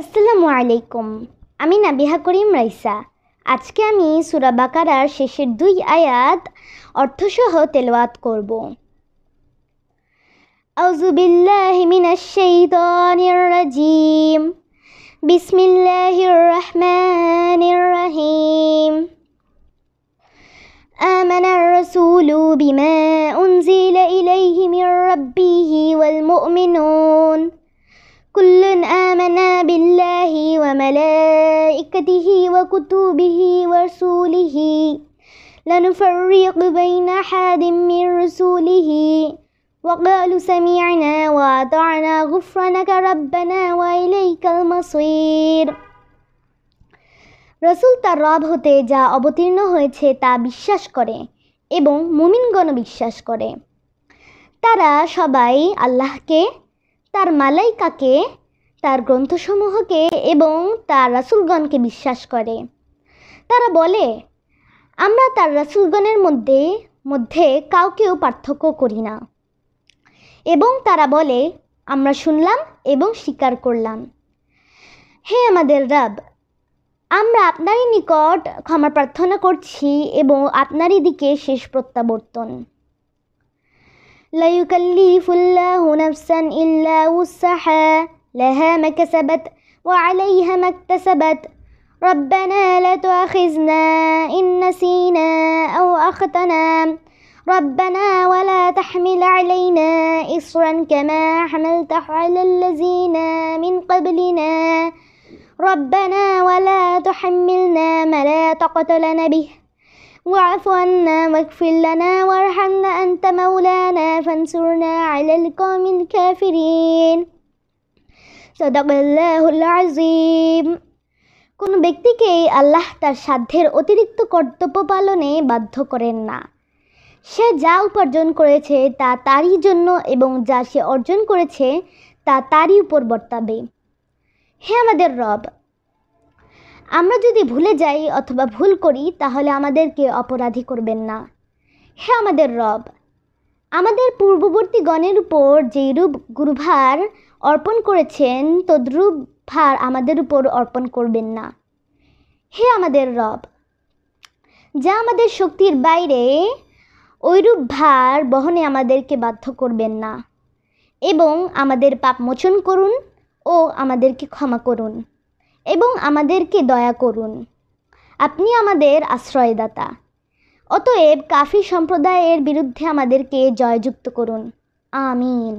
আসসালামু আলাইকুম আমি নাবিহা করিম রাইসা আজকে আমি সুরা সুরাবাকারার শেষের দুই আয়াত অর্থসহ তেলওয়াত করব আউজুবিল্লাহি মিনাশ শাইতানির রাজিম বিসমিল্লাহির রহমানির রহিম آمن الرسول بما أنزل إليه من ربه والمؤمنون كل آمنا بالله وملائكته وكتبه ورسوله لا نفرق بين أحد من رسوله وقالوا سمعنا وأطعنا غفرانك ربنا وإليك المصير রসুল তার রব হতে যা অবতীর্ণ হয়েছে তা বিশ্বাস করে এবং মুমিনগণ বিশ্বাস করে তারা সবাই আল্লাহকে তার মালাইকাকে তার গ্রন্থসমূহকে এবং তার রাসুলগণকে বিশ্বাস করে তারা বলে আমরা তার রাসুলগণের মধ্যে মধ্যে কাউকেও পার্থক্য করি না এবং তারা বলে আমরা শুনলাম এবং স্বীকার করলাম হে আমাদের রাব আমরা আপনারই নিকট ক্ষমা প্রার্থনা করছি এবং আপনারই দিকে শেষ প্রত্যাবর্তন لا يكلف الله نفسا إلا وسعها لها ما كسبت وعليها ما اكتسبت ربنا لا تؤاخذنا إن نسينا أو أخطأنا ربنا ولا تحمل علينا إصرا كما حملته على الذين من قبلنا ربنا ولا تحملنا ما لا طاقة لنا به واعف عنا واغفر لنا وارحمنا أنت مولانا فانصرنا على القوم الكافرين صدق الله العظيم কোনো ব্যক্তিকেই আল্লাহ তার সাধ্যের অতিরিক্ত কর্তব্য পালনে বাধ্য করেন না সে যা উপার্জন করেছে তা তারই জন্য এবং যা সে অর্জন করেছে তা তারই উপর বর্তাবে হে আমাদের রব আমরা যদি ভুলে যাই অথবা ভুল করি তাহলে আমাদেরকে অপরাধী করবেন না হে আমাদের রব আমাদের পূর্ববর্তী গণের উপর যেইরূপ গুরুভার অর্পণ করেছেন তদ্রূপ ভার আমাদের উপর অর্পণ করবেন না হে আমাদের রব যা আমাদের শক্তির বাইরে ওইরূপ ভার বহনে আমাদেরকে বাধ্য করবেন না এবং আমাদের পাপ মোচন করুন ও আমাদেরকে ক্ষমা করুন এবং আমাদেরকে দয়া করুন আপনি আমাদের আশ্রয়দাতা অতএব কাফি সম্প্রদায়ের বিরুদ্ধে আমাদেরকে জয়যুক্ত করুন আমিন